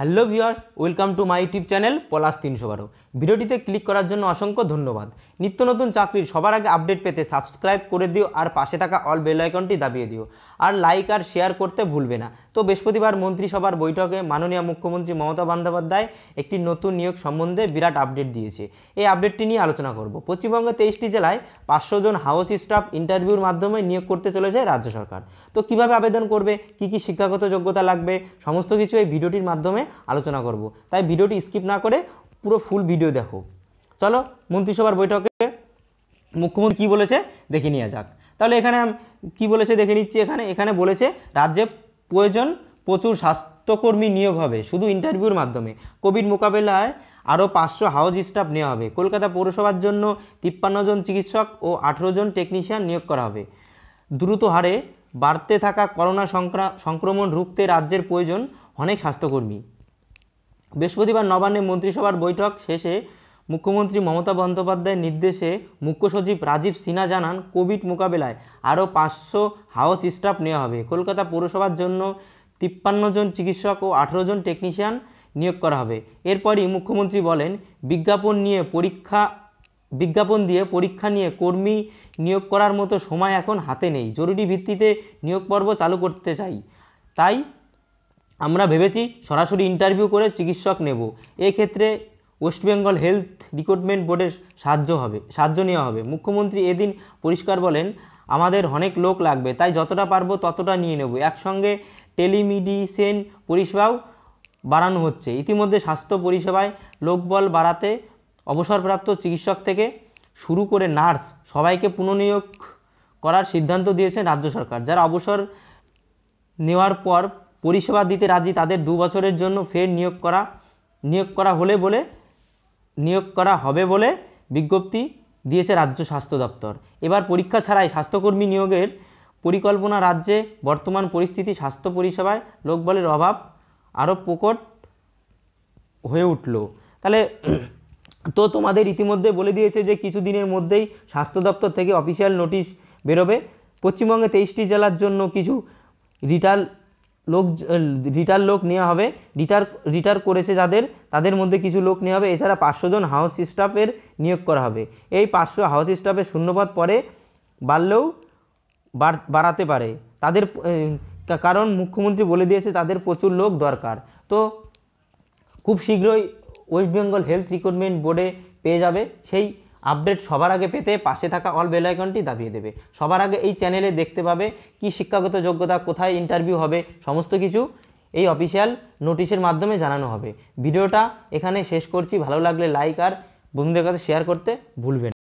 hello viewers welcome to my YouTube channel Palash তিনশো বারো ভিডিওটিতে ক্লিক করার জন্য অসংখ্য ধন্যবাদ নিত্য নতুন চাকরির সবার আগে আপডেট পেতে সাবস্ক্রাইব করে দিও আর পাশে থাকা অল বেল আইকনটি দাবিয়ে দিও আর লাইক আর শেয়ার করতে ভুলবে না তো বৃহস্পতিবার মন্ত্রিসভার বৈঠকে মাননীয় মুখ্যমন্ত্রী মমতা বন্দ্যোপাধ্যায় একটি নতুন নিয়োগ সম্বন্ধে বিরাট আপডেট দিয়েছে এই আপডেটটি নিয়ে আলোচনা করব পশ্চিমবঙ্গে তেইশটি জেলায় পাঁচশো জন হাউস স্টাফ ইন্টারভিউর মাধ্যমে নিয়োগ করতে চলেছে রাজ্য সরকার তো কিভাবে আবেদন করবে কি কি শিক্ষাগত যোগ্যতা লাগবে সমস্ত কিছু এই ভিডিওটির মাধ্যমে আলোচনা করব তাই ভিডিওটি স্কিপ না করে পুরো ফুল ভিডিও দেখো চলো মন্ত্রিসভার বৈঠকে মুখ্যমন্ত্রী কী বলেছে দেখে নেওয়া যাক তাহলে এখানে কি বলেছে দেখে নিচ্ছি এখানে এখানে বলেছে রাজ্যে প্রয়োজন প্রচুর স্বাস্থ্যকর্মী নিয়োগ হবে শুধু ইন্টারভিউর মাধ্যমে কোভিড মোকাবেলায় আরও পাঁচশো হাউস স্টাফ নেওয়া হবে কলকাতা পৌরসভার জন্য তিপ্পান্ন জন চিকিৎসক ও আঠেরো জন টেকনিশিয়ান নিয়োগ করা হবে দ্রুত হারে বাড়তে থাকা করোনা সংক্রমণ রুখতে রাজ্যের প্রয়োজন অনেক স্বাস্থ্যকর্মী বৃহস্পতিবার নবান্নে মন্ত্রিসভার বৈঠক শেষে মুখ্যমন্ত্রী মমতা বন্দ্যোপাধ্যায়ের নির্দেশে মুখ্য সচিব রাজীব সিনহা জানান কোভিড মোকাবেলায় আরও পাঁচশো হাউস স্টাফ নেওয়া হবে কলকাতা পৌরসভার জন্য তিপ্পান্ন জন চিকিৎসক ও আঠেরো জন টেকনিশিয়ান নিয়োগ করা হবে এরপরই মুখ্যমন্ত্রী বলেন বিজ্ঞাপন নিয়ে পরীক্ষা বিজ্ঞাপন দিয়ে পরীক্ষা নিয়ে কর্মী নিয়োগ করার মতো সময় এখন হাতে নেই জরুরি ভিত্তিতে নিয়োগ পর্ব চালু করতে চাই তাই আমরা ভেবেছি সরাসরি ইন্টারভিউ করে চিকিৎসক নেব এক্ষেত্রে ওয়েস্টবেঙ্গল হেলথ রিক্রুটমেন্ট বোর্ডের সাহায্য হবে সাহায্য নেওয়া হবে মুখ্যমন্ত্রী এদিন পরিষ্কার বলেন আমাদের অনেক লোক লাগবে তাই যতটা পারবো ততটা নিয়ে নেব একসঙ্গে টেলিমেডিসিন পরিষেবাও বাড়ানো হচ্ছে ইতিমধ্যে স্বাস্থ্য পরিষেবায় লোকবল বাড়াতে অবসরপ্রাপ্ত চিকিৎসক থেকে শুরু করে নার্স সবাইকে পুনর্নিয়োগ করার সিদ্ধান্ত দিয়েছে রাজ্য সরকার যারা অবসর নেওয়ার পর পরিষেবা দিতে রাজি তাদের দু বছরের জন্য ফের নিয়োগ করা নিয়োগ করা হলে বলে নিয়োগ করা হবে বলে বিজ্ঞপ্তি দিয়েছে রাজ্য স্বাস্থ্য দপ্তর এবার পরীক্ষা ছাড়াই স্বাস্থ্যকর্মী নিয়োগের পরিকল্পনা রাজ্যে বর্তমান পরিস্থিতি স্বাস্থ্য পরিষেবায় লোকবলের অভাব আরও প্রকট হয়ে উঠল তাহলে তো তোমাদের ইতিমধ্যে বলে দিয়েছে যে কিছু দিনের মধ্যেই স্বাস্থ্য দপ্তর থেকে অফিসিয়াল নোটিশ বেরোবে পশ্চিমবঙ্গে তেইশটি জেলার জন্য কিছু রিটাল লোক রিটার লোক নেওয়া হবে রিটার রিটার করেছে যাদের তাদের মধ্যে কিছু লোক নেওয়া হবে এছাড়া পাঁচশো জন হাউস স্টাফের নিয়োগ করা হবে এই পাঁচশো হাউস স্টাফের শূন্যপদ পরে বাড়লেও বাড়াতে পারে তাদের কারণ মুখ্যমন্ত্রী বলে দিয়েছে তাদের প্রচুর লোক দরকার তো খুব শীঘ্রই ওয়েস্ট বেঙ্গল হেলথ রিক্রুটমেন্ট বোর্ডে পেয়ে যাবে সেই আপডেট সবার আগে পেতে পাশে থাকা অল বেল আইকনটি দাবিয়ে দেবে সবার আগে এই চ্যানেলে দেখতে পাবে কি শিক্ষাগত যোগ্যতা কোথায় ইন্টারভিউ হবে সমস্ত কিছু এই অফিসিয়াল নোটিশের মাধ্যমে জানানো হবে ভিডিওটা এখানে শেষ করছি ভালো লাগলে লাইক আর বন্ধুদের কাছে শেয়ার করতে ভুলবেন